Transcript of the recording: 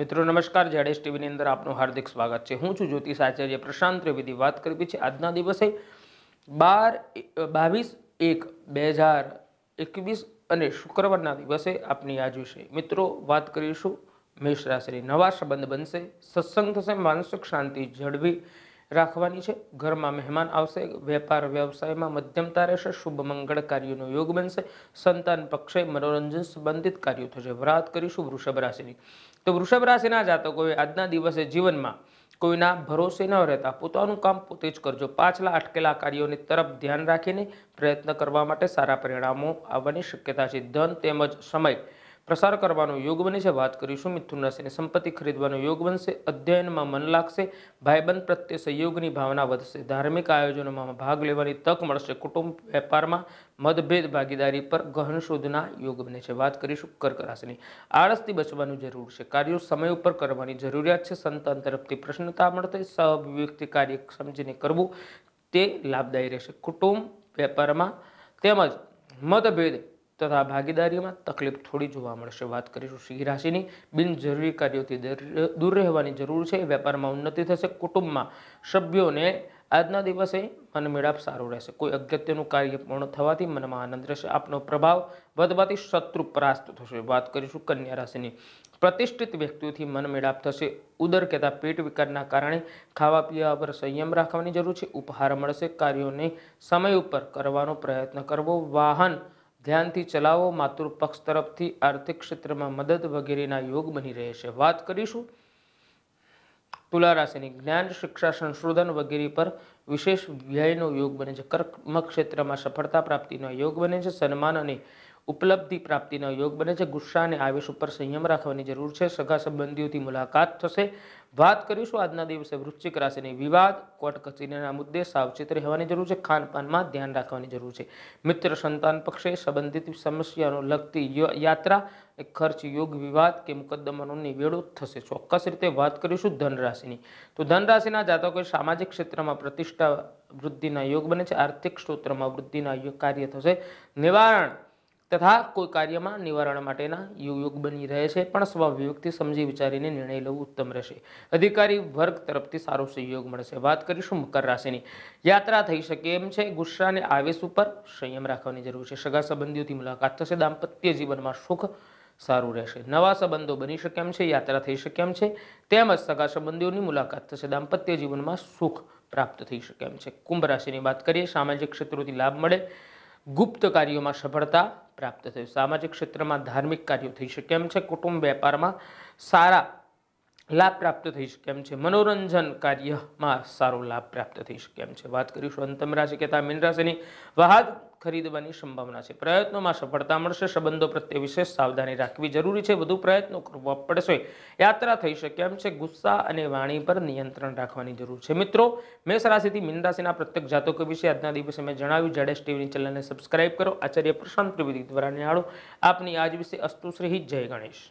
મિત્રો નમસ્કાર જેડેશ ટીવીની અંદર આપનું હાર્દિક સ્વાગત છે હું છું જ્યોતિષ આચાર્ય પ્રશાંત ત્રિવેદી વાત કરવી છે આજના દિવસે બાર બાવીસ એક બે હજાર એકવીસ અને શુક્રવારના દિવસે આપની આજ વિશે મિત્રો વાત કરીશું મેષ રાશિની નવા સંબંધ બનશે સત્સંગ થશે માનસિક શાંતિ જળવી રાખવાની છે ઘરમાં મહેમાન આવશે વેપાર વ્યવસાયમાં મધ્યમતા રહેશે શુભ મંગળ કાર્યોનો યોગ બનશે સંતાન પક્ષે મનોરંજન સંબંધિત કાર્યો થશે વાત કરીશું વૃષભ રાશિની તો વૃષભ રાશિના જાતકોએ આજના દિવસે જીવનમાં કોઈના ભરોસે ન રહેતા પોતાનું કામ પોતે જ કરજો પાછલા અટકેલા કાર્યોની તરફ ધ્યાન રાખીને પ્રયત્ન કરવા માટે સારા પરિણામો આવવાની શક્યતા છે ધન તેમજ સમય પ્રસાર કરવાનો યોગ બને છે વાત કરીશું મિથુન રાશિની સંપત્તિ ખરીદવાનો યોગ બનશે અધ્યયનમાં મન લાગશે ભાઈબંધ પ્રત્યે સહયોગની ભાવના વધશે ધાર્મિક આયોજનોમાં ભાગ લેવાની તક મળશે કુટુંબ વેપારમાં મતભેદ ભાગીદારી પર ગહન શોધના યોગ બને છે વાત કરીશું કર્ક રાશિની આળસથી બચવાનું જરૂર છે કાર્યો સમય ઉપર કરવાની જરૂરિયાત છે સંતાન તરફથી પ્રશ્નતા મળશે સહવ્યક્તિ કાર્ય સમજીને કરવું તે લાભદાયી રહેશે કુટુંબ વેપારમાં તેમજ મતભેદ તથા ભાગીદારીમાં તકલીફ થોડી જોવા મળશે વાત કરીશું સિંહ રાશિની બિનજરૂરી કાર્યોથી દૂર રહેવાની જરૂર છે વેપારમાં ઉન્નતિ થશે કુટુંબમાં સભ્યોને આજના દિવસે મનમેળાપ સારો રહેશે કોઈ અગત્યનું કાર્ય પૂર્ણ થવાથી મનમાં આનંદ રહેશે આપનો પ્રભાવ વધવાથી શત્રુ પરાસ્ત થશે વાત કરીશું કન્યા રાશિની પ્રતિષ્ઠિત વ્યક્તિઓથી મનમેળાપ થશે ઉદર કહેતા પેટ વિકારના કારણે ખાવા પીવા પર સંયમ રાખવાની જરૂર છે ઉપહાર મળશે કાર્યોને સમય ઉપર કરવાનો પ્રયત્ન કરવો વાહન ધ્યાનથી ચલાવો માતૃ તરફથી આર્થિક ક્ષેત્રમાં મદદ વગેરેના યોગ બની રહે છે વાત કરીશું તુલા રાશિની જ્ઞાન શિક્ષા સંશોધન વગેરે પર વિશેષ વ્યયનો યોગ બને છે કર્મ ક્ષેત્રમાં સફળતા પ્રાપ્તિનો યોગ બને છે સન્માન અને ઉપલબ્ધિ પ્રાપ્તિનો યોગ બને છે ગુસ્સા અને આવેશ ઉપર સંયમ રાખવાની જરૂર છે સગા સંબંધીઓથી મુલાકાત થશે વાત કરીશું આજના દિવસે વૃશ્ચિક રાશિની વિવાદ કોર્ટ કચેરીના મુદ્દે સાવચેત રહેવાની જરૂર છે ખાનપાનમાં ધ્યાન રાખવાની જરૂર છે મિત્ર સંતાન પક્ષે સંબંધિત સમસ્યાનો લગતી યાત્રા ખર્ચ યોગ વિવાદ કે મુકદ્દમાનો નિવેડો થશે ચોક્કસ રીતે વાત કરીશું ધનરાશિની તો ધનરાશિના જાતકોએ સામાજિક ક્ષેત્રમાં પ્રતિષ્ઠા વૃદ્ધિના યોગ બને છે આર્થિક ક્ષેત્રમાં વૃદ્ધિના કાર્ય થશે નિવારણ તથા કોઈ કાર્યમાં નિવારણ માટેના યુગ બની રહે છે પણ સ્વવિવેકથી સમજી વિચારીને નિર્ણય લેવો ઉત્તમ રહેશે અધિકારી વર્ગ તરફથી સારો સહયોગ મળશે વાત કરીશું મકર રાશિની યાત્રા થઈ શકે એમ છે ગુસ્સાને આવેશ ઉપર સંયમ રાખવાની જરૂર છે સગા સંબંધીઓથી મુલાકાત થશે દાંપત્ય જીવનમાં સુખ સારું રહેશે નવા સંબંધો બની શકે એમ છે યાત્રા થઈ શકે એમ છે તેમજ સગા સંબંધીઓની મુલાકાત થશે દાંપત્ય જીવનમાં સુખ પ્રાપ્ત થઈ શકે એમ છે કુંભ રાશિની વાત કરીએ સામાજિક ક્ષેત્રોથી લાભ મળે ગુપ્ત કાર્યોમાં સફળતા પ્રાપ્ત થયું સામાજિક ક્ષેત્રમાં ધાર્મિક કાર્યો થઈ શકે એમ છે કુટુંબ વેપારમાં સારા લાભ પ્રાપ્ત થઈ શકે એમ છે મનોરંજન કાર્યમાં સારો લાભ પ્રાપ્ત થઈ શકે એમ છે વાત કરીશું અંતમ રાશિ કહેતા મીન રાશિની વાહક ખરીદવાની સંભાવના છે પ્રયત્નોમાં સફળતા મળશે સંબંધો પ્રત્યે વિશેષ સાવધાની રાખવી જરૂરી છે વધુ પ્રયત્નો કરવા પડશે યાત્રા થઈ શકે એમ છે ગુસ્સા અને વાણી પર નિયંત્રણ રાખવાની જરૂર છે મિત્રો મેષ રાશિથી મીન રાશિના પ્રત્યેક જાતકો વિશે આજના દિવસે મેં જણાવ્યું જડેશ ટીવીની ચેનલને સબસ્ક્રાઈબ કરો આચાર્ય પ્રશાંત ત્રિવેદી દ્વારા નિહાળો આપની આજ વિશે અસ્તુશ્રી જય ગણેશ